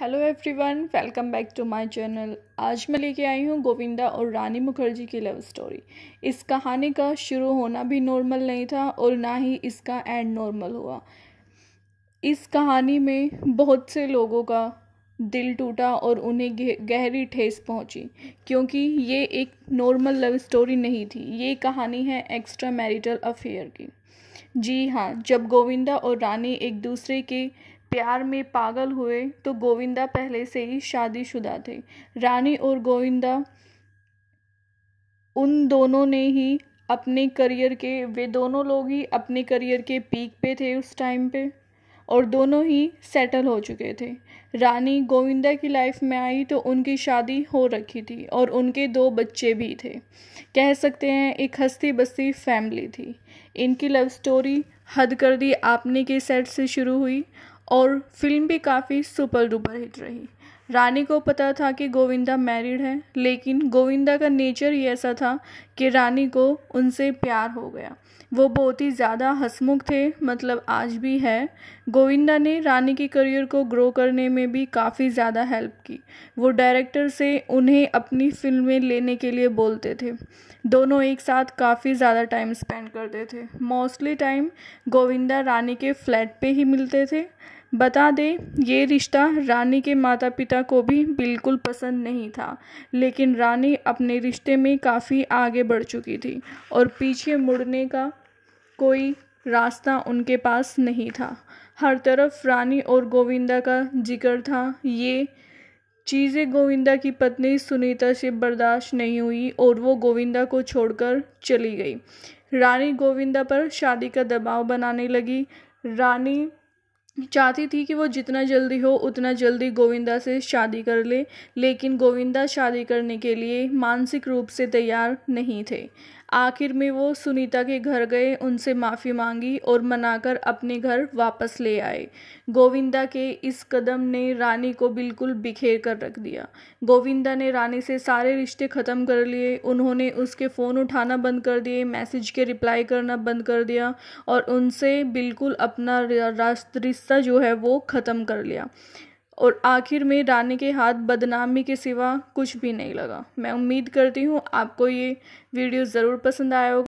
hello everyone welcome back to my channel आज मैं लेके आई हूँ गोविंदा और रानी मुखर्जी की लव स्टोरी इस कहानी का शुरू होना भी नॉर्मल नहीं था और ना ही इसका एंड नॉर्मल हुआ इस कहानी में बहुत से लोगों का दिल टूटा और उन्हें गहरी ठेस पहुंची क्योंकि ये एक नॉर्मल लव स्टोरी नहीं थी ये कहानी है एक्स्ट्रा मैरिटल अफेयर की जी हाँ जब गोविंदा और रानी एक दूसरे के प्यार में पागल हुए तो गोविंदा पहले से ही शादीशुदा थे रानी और गोविंदा उन दोनों ने ही अपने करियर के वे दोनों लोग ही अपने करियर के पीक पे थे उस टाइम पे और दोनों ही सेटल हो चुके थे रानी गोविंदा की लाइफ में आई तो उनकी शादी हो रखी थी और उनके दो बच्चे भी थे कह सकते हैं एक हस्ती बस्ती फैमिली थी इनकी लव स्टोरी हद कर दी आपने के सेट से शुरू हुई और फिल्म भी काफ़ी सुपर डुपर हिट रही रानी को पता था कि गोविंदा मैरिड है लेकिन गोविंदा का नेचर ही ऐसा था कि रानी को उनसे प्यार हो गया वो बहुत ही ज़्यादा हसमुख थे मतलब आज भी है गोविंदा ने रानी के करियर को ग्रो करने में भी काफ़ी ज़्यादा हेल्प की वो डायरेक्टर से उन्हें अपनी फिल्में लेने के लिए बोलते थे दोनों एक साथ काफ़ी ज़्यादा टाइम स्पेंड करते थे मोस्टली टाइम गोविंदा रानी के फ्लैट पे ही मिलते थे बता दें ये रिश्ता रानी के माता पिता को भी बिल्कुल पसंद नहीं था लेकिन रानी अपने रिश्ते में काफ़ी आगे बढ़ चुकी थी और पीछे मुड़ने का कोई रास्ता उनके पास नहीं था हर तरफ रानी और गोविंदा का जिक्र था ये चीज़ें गोविंदा की पत्नी सुनीता से बर्दाश्त नहीं हुई और वो गोविंदा को छोड़कर चली गई रानी गोविंदा पर शादी का दबाव बनाने लगी रानी चाहती थी कि वो जितना जल्दी हो उतना जल्दी गोविंदा से शादी कर ले लेकिन गोविंदा शादी करने के लिए मानसिक रूप से तैयार नहीं थे आखिर में वो सुनीता के घर गए उनसे माफ़ी मांगी और मनाकर अपने घर वापस ले आए गोविंदा के इस कदम ने रानी को बिल्कुल बिखेर कर रख दिया गोविंदा ने रानी से सारे रिश्ते ख़त्म कर लिए उन्होंने उसके फ़ोन उठाना बंद कर दिए मैसेज के रिप्लाई करना बंद कर दिया और उनसे बिल्कुल अपना रिश्ता जो है वो ख़त्म कर लिया और आखिर में रानी के हाथ बदनामी के सिवा कुछ भी नहीं लगा मैं उम्मीद करती हूँ आपको ये वीडियो ज़रूर पसंद आया होगा